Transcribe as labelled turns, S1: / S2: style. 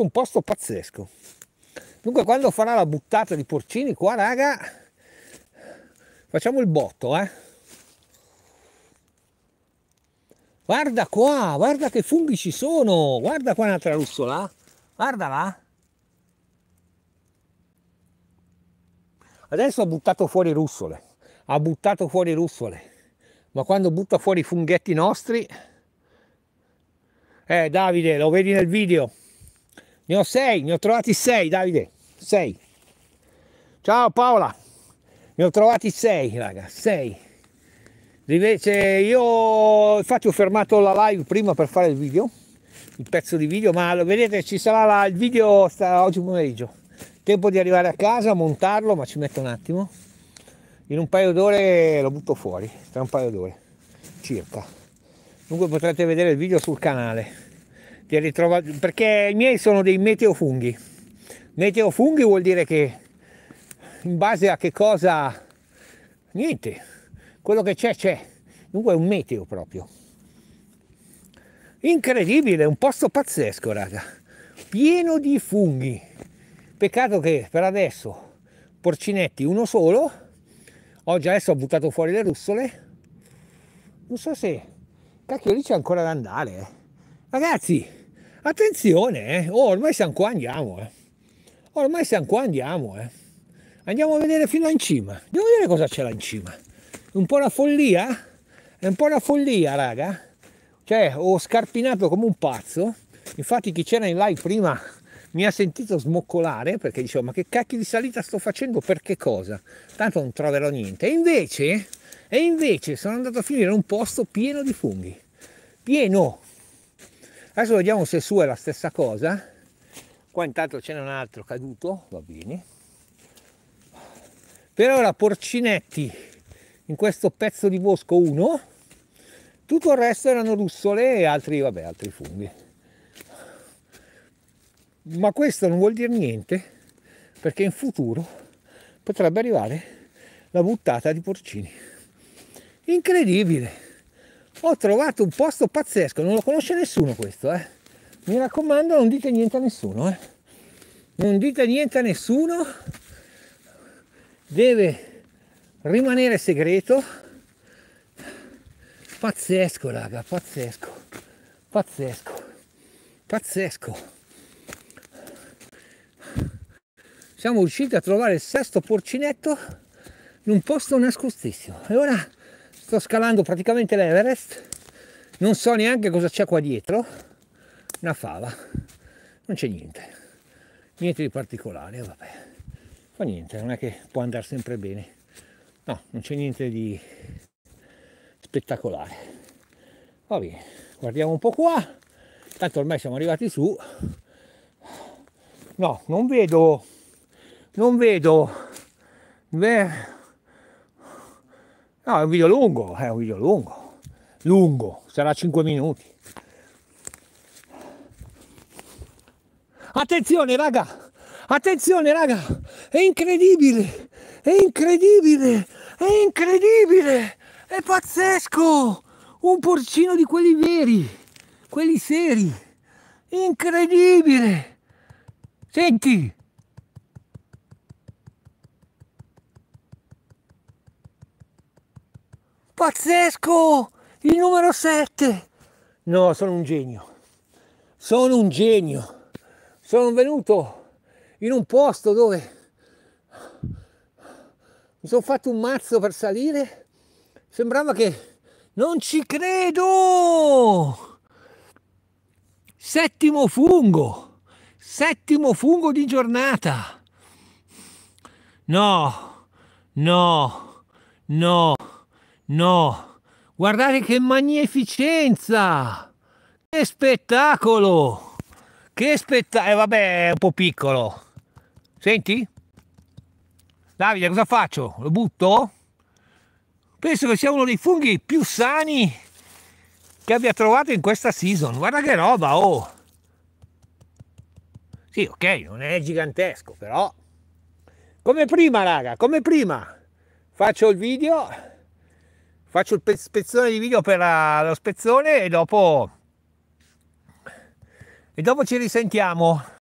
S1: un posto pazzesco. Dunque quando farà la buttata di porcini qua raga, facciamo il botto eh. Guarda qua, guarda che funghi ci sono, guarda qua un'altra russola, guarda là. Adesso ha buttato fuori russole, ha buttato fuori russole, ma quando butta fuori i funghetti nostri... Eh Davide, lo vedi nel video, ne ho sei, ne ho trovati sei, Davide. Sei. Ciao Paola. Ne ho trovati sei, raga, sei. Invece io infatti ho fermato la live prima per fare il video, il pezzo di video, ma lo vedete ci sarà la, il video oggi pomeriggio. Tempo di arrivare a casa, montarlo, ma ci metto un attimo. In un paio d'ore lo butto fuori, tra un paio d'ore circa. Dunque potrete vedere il video sul canale ti ritrova, perché i miei sono dei meteofunghi. Meteofunghi vuol dire che in base a che cosa, niente, quello che c'è c'è, dunque è un meteo proprio. Incredibile, un posto pazzesco raga, pieno di funghi. Peccato che per adesso porcinetti uno solo, oggi adesso ho buttato fuori le russole, non so se, cacchio lì c'è ancora da andare. Eh. Ragazzi, Attenzione, eh. oh, ormai siamo qua, andiamo. Eh. Ormai siamo qua, andiamo. Eh. Andiamo a vedere fino in cima. Andiamo a vedere cosa c'è là in cima. Un po' la follia? È un po' la follia, raga. Cioè, ho scarpinato come un pazzo. Infatti chi c'era in live prima mi ha sentito smoccolare perché dicevo ma che cacchio di salita sto facendo per che cosa? Tanto non troverò niente. E invece, e invece sono andato a finire in un posto pieno di funghi. Pieno, adesso vediamo se su è la stessa cosa qua intanto ce n'è un altro caduto va bene per ora porcinetti in questo pezzo di bosco 1 tutto il resto erano russole e altri, vabbè, altri funghi ma questo non vuol dire niente perché in futuro potrebbe arrivare la buttata di porcini incredibile ho trovato un posto pazzesco, non lo conosce nessuno questo, eh. Mi raccomando, non dite niente a nessuno, eh. Non dite niente a nessuno, deve rimanere segreto. Pazzesco, raga, pazzesco, pazzesco, pazzesco. Siamo riusciti a trovare il sesto porcinetto in un posto nascostissimo. E ora sto scalando praticamente l'Everest non so neanche cosa c'è qua dietro una fava non c'è niente niente di particolare vabbè fa niente non è che può andare sempre bene no non c'è niente di spettacolare va bene guardiamo un po' qua tanto ormai siamo arrivati su no non vedo non vedo beh No, è un video lungo, è un video lungo, lungo, sarà 5 minuti. Attenzione raga, attenzione raga, è incredibile, è incredibile, è incredibile, è pazzesco, un porcino di quelli veri, quelli seri, incredibile. Senti, Pazzesco! Il numero 7! No, sono un genio. Sono un genio. Sono venuto in un posto dove mi sono fatto un mazzo per salire. Sembrava che non ci credo! Settimo fungo! Settimo fungo di giornata! No! No! No! No, guardate che magnificenza! Che spettacolo! Che spettacolo! E eh, vabbè, è un po' piccolo. Senti? Davide, cosa faccio? Lo butto? Penso che sia uno dei funghi più sani che abbia trovato in questa season. Guarda che roba, oh! Sì, ok, non è gigantesco, però... Come prima, raga, come prima! Faccio il video faccio il spezzone di video per la, lo spezzone e dopo, e dopo ci risentiamo.